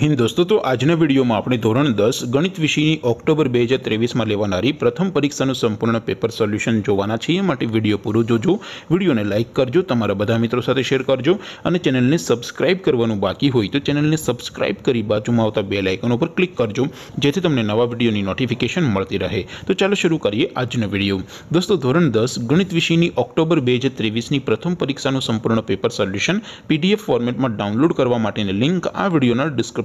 हिंदी दोस्तों तो आज ने वीडियो में अपने ધોરણ 10 गणित विषयनी अक्टूबर 2023 માં લેવા નારી પ્રથમ પરીક્ષા નું સંપૂર્ણ પેપર સોલ્યુશન જોવાના છે માટે વિડિયો પૂરો જોજો વિડિયોને લાઈક કરજો તમારા બધા મિત્રો સાથે શેર કરજો અને ચેનલને સબ્સ્ક્રાઇબ કરવાનું બાકી હોય તો ચેનલને સબ્સ્ક્રાઇબ કરી બાજુમાં આવતા બેલ આઇકન ઉપર ક્લિક કરજો જેથી તમને નવા વિડિયોની નોટિફિકેશન મળતી રહે તો ચાલો શરૂ કરીએ આજનો વિડિયો दोस्तों ધોરણ 10 ગણિત વિષયની ઓક્ટોબર 2023 ની પ્રથમ પરીક્ષા નું સંપૂર્ણ પેપર સોલ્યુશન PDF ફોર્મેટમાં ડાઉનલોડ કરવા માટેની લિંક આ વિડિયોના ડિસ્ક્રિપ્શન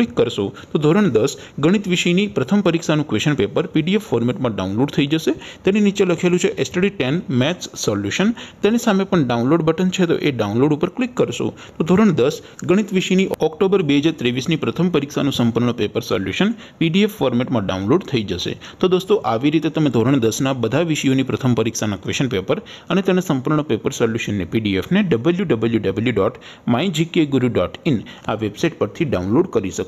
ક્લિક કરશું તો ધોરણ 10 ગણિત વિષયની પ્રથમ પરીક્ષાનું ક્વેશ્ચન પેપર પીડીએફ ફોર્મેટમાં ડાઉનલોડ થઈ જશે તેની નીચે લખેલું છે સ્ટડી 10 મેથ્સ સોલ્યુશન તેની સામે આપણ ડાઉનલોડ બટન છે તો એ ડાઉનલોડ ઉપર ક્લિક કરશું તો ધોરણ 10 ગણિત વિષયની ઓક્ટોબર 2023 ની પ્રથમ પરીક્ષાનું સંપૂર્ણ પેપર સોલ્યુશન પીડીએફ ફોર્મેટમાં ડાઉનલોડ થઈ જશે તો દોસ્તો આવી રીતે તમે ધોરણ 10 ના બધા વિષયોની પ્રથમ પરીક્ષાના ક્વેશ્ચન પેપર અને તેના સંપૂર્ણ પેપર સોલ્યુશન ને પીડીએફ ને www.mygkguru.in આ વેબસાઈટ પરથી ડાઉનલોડ કરી શકો